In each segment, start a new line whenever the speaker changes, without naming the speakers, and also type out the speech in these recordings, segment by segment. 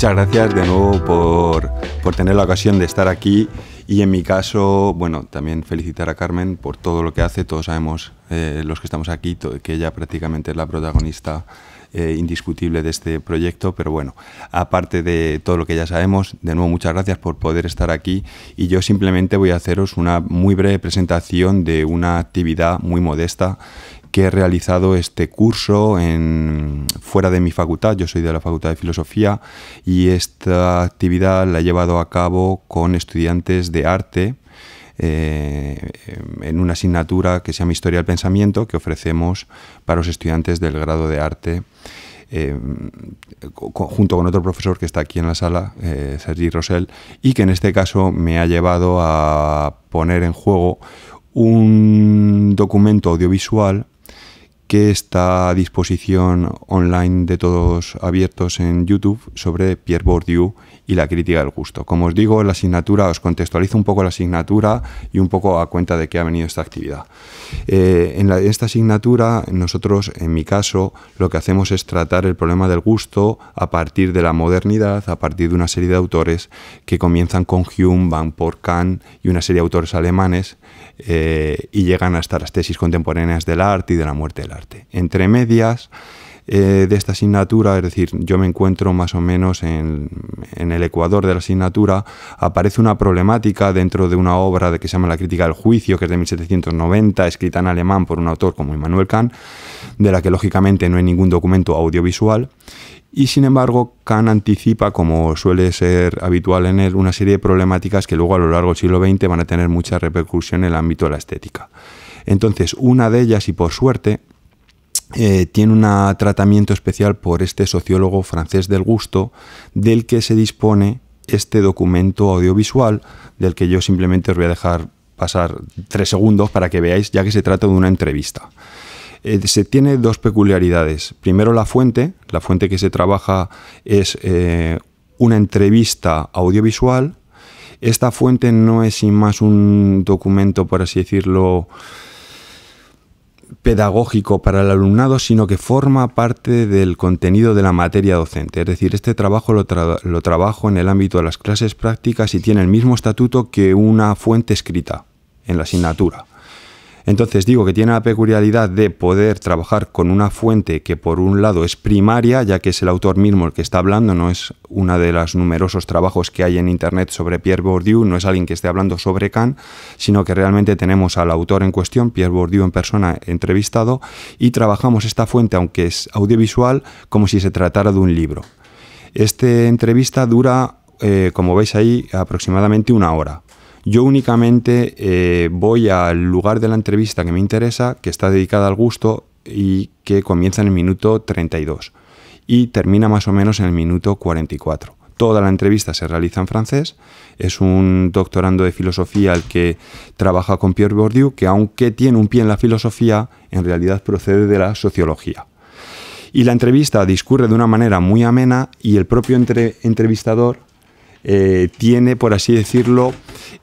muchas gracias de nuevo por, tener la ocasión de estar aquí y en mi caso, bueno, también felicitar a Carmen por todo lo que hace. Todos sabemos, eh, los que estamos aquí, que ella prácticamente es la protagonista eh, indiscutible de este proyecto, pero bueno, aparte de todo lo que ya sabemos, de nuevo muchas gracias por poder estar aquí y yo simplemente voy a haceros una muy breve presentación de una actividad muy modesta que he realizado este curso fuera de mi facultad, yo soy de la Facultad de Filosofía y esta actividad la he llevado a cabo con estudiantes de arte eh, en una asignatura que se llama Historia del Pensamiento que ofrecemos para los estudiantes del grado de arte. Eh, junto con otro profesor que está aquí en la sala, eh, Sergi Rosell, y que en este caso me ha llevado a poner en juego un documento audiovisual que está a disposición online de todos abiertos en YouTube sobre Pierre Bourdieu y la crítica del gusto. Como os digo, la asignatura, os contextualizo un poco la asignatura y un poco a cuenta de qué ha venido esta actividad. Eh, en esta asignatura, nosotros, en mi caso, lo que hacemos es tratar el problema del gusto a partir de la modernidad, a partir de una serie de autores que comienzan con Hume, Van por Kahn y una serie de autores alemanes eh, y llegan hasta las tesis contemporáneas del arte y de la muerte del arte. Entre medias eh, de esta asignatura, es decir, yo me encuentro más o menos en, el ecuador de la asignatura, aparece una problemática dentro de una obra de que se llama La crítica del juicio, que es de 1790, escrita en alemán por un autor como Immanuel Kant, de la que lógicamente no hay ningún documento audiovisual, y sin embargo, Kant anticipa, como suele ser habitual en él, una serie de problemáticas que luego a lo largo del siglo XX van a tener mucha repercusión en el ámbito de la estética. Entonces, una de ellas, y por suerte, eh, tiene un tratamiento especial por este sociólogo francés del gusto, del que se dispone este documento audiovisual, del que yo simplemente os voy a dejar pasar tres segundos para que veáis, ya que se trata de una entrevista. Eh, se tiene dos peculiaridades. Primero la fuente, la fuente que se trabaja es eh, una entrevista audiovisual. Esta fuente no es sin más un documento, por así decirlo, pedagógico para el alumnado, sino que forma parte del contenido de la materia docente. Es decir, este trabajo lo, trabajo en el ámbito de las clases prácticas y tiene el mismo estatuto que una fuente escrita en la asignatura. Entonces digo que tiene la peculiaridad de poder trabajar con una fuente que por un lado es primaria, ya que es el autor mismo el que está hablando, no es uno de los numerosos trabajos que hay en Internet sobre Pierre Bourdieu, no es alguien que esté hablando sobre Kant, sino que realmente tenemos al autor en cuestión, Pierre Bourdieu en persona entrevistado, y trabajamos esta fuente, aunque es audiovisual, como si se tratara de un libro. Esta entrevista dura, eh, como veis ahí, aproximadamente una hora. Yo únicamente eh, voy al lugar de la entrevista que me interesa, que está dedicada al gusto y que comienza en el minuto 32 y termina más o menos en el minuto 44. Toda la entrevista se realiza en francés. Es un doctorando de filosofía el que trabaja con Pierre Bourdieu, que aunque tiene un pie en la filosofía, en realidad procede de la sociología. Y la entrevista discurre de una manera muy amena y el propio entrevistador eh, tiene, por así decirlo,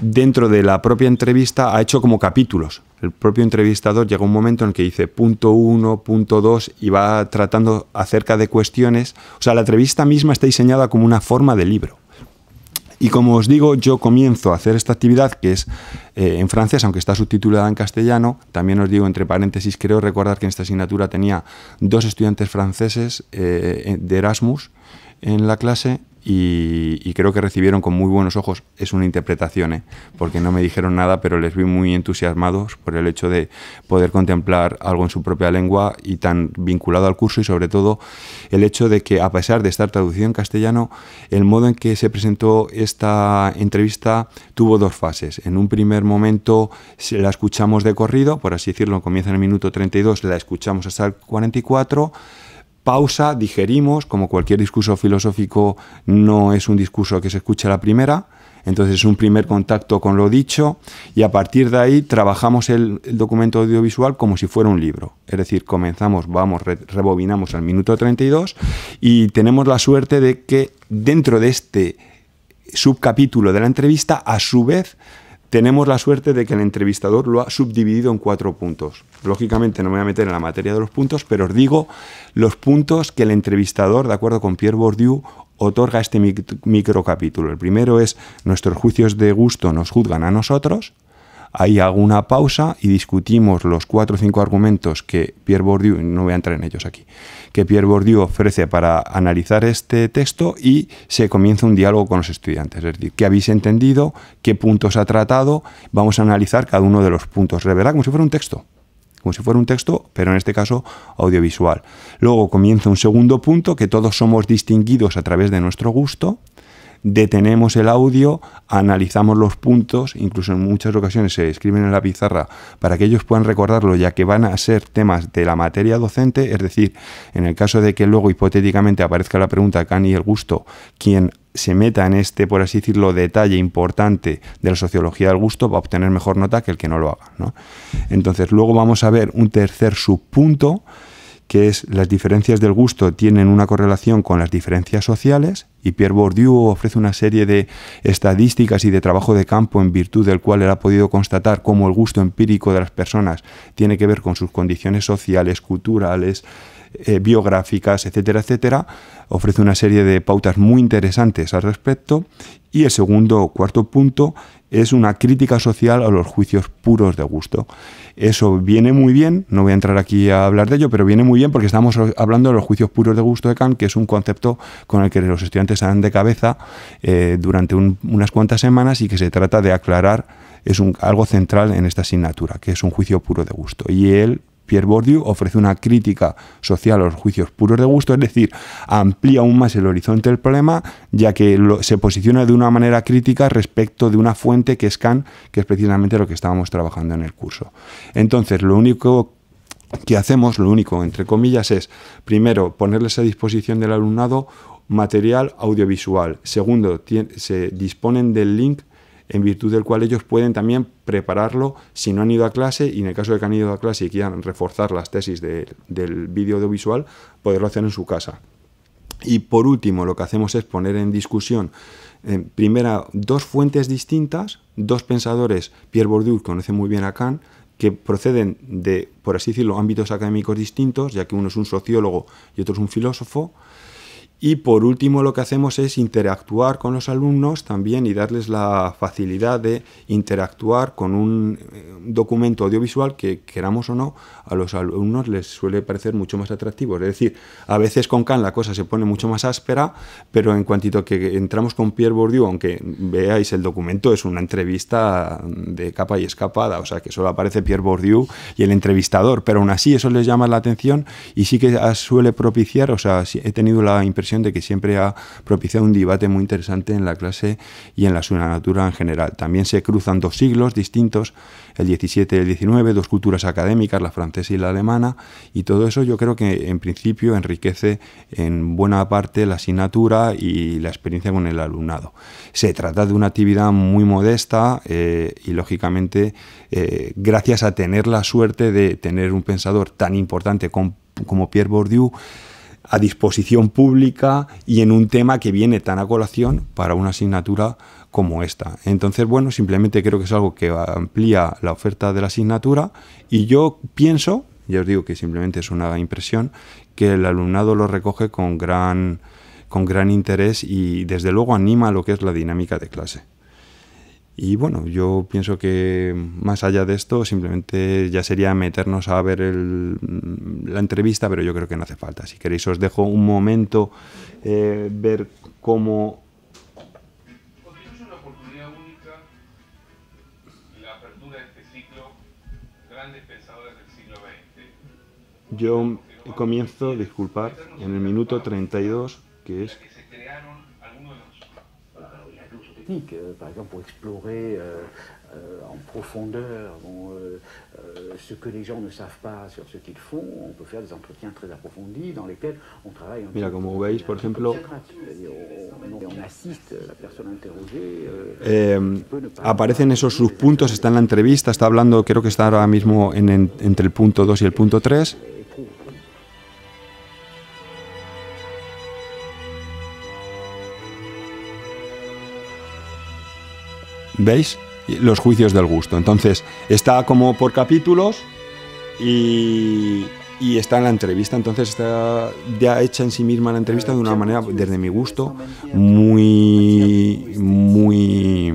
dentro de la propia entrevista, ha hecho como capítulos. El propio entrevistador llega un momento en el que dice punto uno, punto dos y va tratando acerca de cuestiones. O sea, la entrevista misma está diseñada como una forma de libro. Y como os digo, yo comienzo a hacer esta actividad que es eh, en francés, aunque está subtitulada en castellano. También os digo, entre paréntesis, creo recordar que en esta asignatura tenía dos estudiantes franceses eh, de Erasmus en la clase y, creo que recibieron con muy buenos ojos, es una interpretación, ¿eh? porque no me dijeron nada, pero les vi muy entusiasmados por el hecho de poder contemplar algo en su propia lengua y tan vinculado al curso y sobre todo el hecho de que a pesar de estar traducido en castellano, el modo en que se presentó esta entrevista tuvo dos fases. En un primer momento la escuchamos de corrido, por así decirlo, comienza en el minuto 32, la escuchamos hasta el 44 pausa, digerimos, como cualquier discurso filosófico no es un discurso que se escucha la primera, entonces es un primer contacto con lo dicho y a partir de ahí trabajamos el, documento audiovisual como si fuera un libro. Es decir, comenzamos, vamos, rebobinamos al minuto 32 y tenemos la suerte de que dentro de este subcapítulo de la entrevista, a su vez, tenemos la suerte de que el entrevistador lo ha subdividido en cuatro puntos. Lógicamente no me voy a meter en la materia de los puntos, pero os digo los puntos que el entrevistador, de acuerdo con Pierre Bourdieu, otorga este microcapítulo. El primero es nuestros juicios de gusto nos juzgan a nosotros. Ahí hago una pausa y discutimos los cuatro o cinco argumentos que Pierre Bourdieu, no voy a entrar en ellos aquí, que Pierre Bourdieu ofrece para analizar este texto y se comienza un diálogo con los estudiantes. Es decir, ¿qué habéis entendido? ¿Qué puntos ha tratado? Vamos a analizar cada uno de los puntos. verdad, como si fuera un texto como si fuera un texto, pero en este caso audiovisual. Luego comienza un segundo punto, que todos somos distinguidos a través de nuestro gusto, detenemos el audio, analizamos los puntos, incluso en muchas ocasiones se escriben en la pizarra para que ellos puedan recordarlo, ya que van a ser temas de la materia docente, es decir, en el caso de que luego hipotéticamente aparezca la pregunta Can y el gusto, quien se meta en este, por así decirlo, detalle importante de la sociología del gusto va a obtener mejor nota que el que no lo haga. Entonces, luego vamos a ver un tercer subpunto, que es las diferencias del gusto tienen una correlación con las diferencias sociales, y Pierre Bourdieu ofrece una serie de estadísticas y de trabajo de campo en virtud del cual él ha podido constatar cómo el gusto empírico de las personas tiene que ver con sus condiciones sociales, culturales, eh, biográficas, etcétera, etcétera. Ofrece una serie de pautas muy interesantes al respecto. Y el segundo o cuarto punto es una crítica social a los juicios puros de gusto. Eso viene muy bien, no voy a entrar aquí a hablar de ello, pero viene muy bien porque estamos hablando de los juicios puros de gusto de Kant, que es un concepto con el que los estudiantes se dan de cabeza eh, durante unas cuantas semanas y que se trata de aclarar, es un, algo central en esta asignatura, que es un juicio puro de gusto. Y él, Pierre Bordieu, ofrece una crítica social a los juicios puros de gusto, es decir, amplía aún más el horizonte del problema, ya que se posiciona de una manera crítica respecto de una fuente que es scan que es precisamente lo que estábamos trabajando en el curso. Entonces, lo único que hacemos, lo único, entre comillas, es primero ponerles a disposición del alumnado material audiovisual. Segundo, se disponen del link en virtud del cual ellos pueden también prepararlo si no han ido a clase y en el caso de que han ido a clase y quieran reforzar las tesis del vídeo audiovisual, poderlo hacer en su casa. Y por último, lo que hacemos es poner en discusión, en primera, dos fuentes distintas, dos pensadores, Pierre Bourdieu conoce muy bien a Kant, que proceden de, por así decirlo, ámbitos académicos distintos, ya que uno es un sociólogo y otro es un filósofo, y por último lo que hacemos es interactuar con los alumnos también y darles la facilidad de interactuar con un eh, documento audiovisual que queramos o no, a los alumnos les suele parecer mucho más atractivo. Es decir, a veces con can la cosa se pone mucho más áspera, pero en cuanto que entramos con Pierre Bourdieu, aunque veáis el documento, es una entrevista de capa y escapada, o sea que solo aparece Pierre Bourdieu y el entrevistador, pero aún así eso les llama la atención y sí que suele propiciar, o sea, he tenido la impresión de que siempre ha propiciado un debate muy interesante en la clase y en la asignatura en general. También se cruzan dos siglos distintos, el 17 y el 19, dos culturas académicas, la francesa y la alemana, y todo eso yo creo que en principio enriquece en buena parte la asignatura y la experiencia con el alumnado. Se trata de una actividad muy modesta eh, y lógicamente eh, gracias a tener la suerte de tener un pensador tan importante como Pierre Bourdieu, a disposición pública y en un tema que viene tan a colación para una asignatura como esta. Entonces, bueno, simplemente creo que es algo que amplía la oferta de la asignatura y yo pienso, ya os digo que simplemente es una impresión, que el alumnado lo recoge con gran, con gran interés y desde luego anima lo que es la dinámica de clase. Y bueno, yo pienso que más allá de esto, simplemente ya sería meternos a ver la entrevista, pero yo creo que no hace falta. Si queréis, os dejo un momento eh, ver cómo. una oportunidad única, la Yo comienzo, disculpad, en el minuto 32, que es techniques. Euh, par exemple, explorer euh, euh, en profondeur bon, ce que les gens ne savent pas sur ce qu'ils font. On peut faire des entretiens très approfondis dans lesquels on travaille. Mira, como veis, por ejemplo, on, assiste la persona interrogée. Eh, aparecen esos subpuntos, está en la entrevista, está hablando, creo que está ahora mismo en, entre el punto 2 y el punto 3. ¿Veis? Los juicios del gusto. Entonces, está como por capítulos y, está en la entrevista. Entonces, está ya hecha en sí misma la entrevista de una manera, desde mi gusto, muy, muy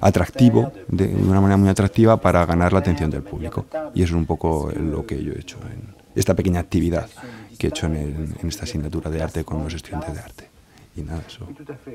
atractivo, de una manera muy atractiva para ganar la atención del público. Y eso es un poco lo que yo he hecho en esta pequeña actividad que he hecho en esta asignatura de arte con los estudiantes de arte. tout à fait.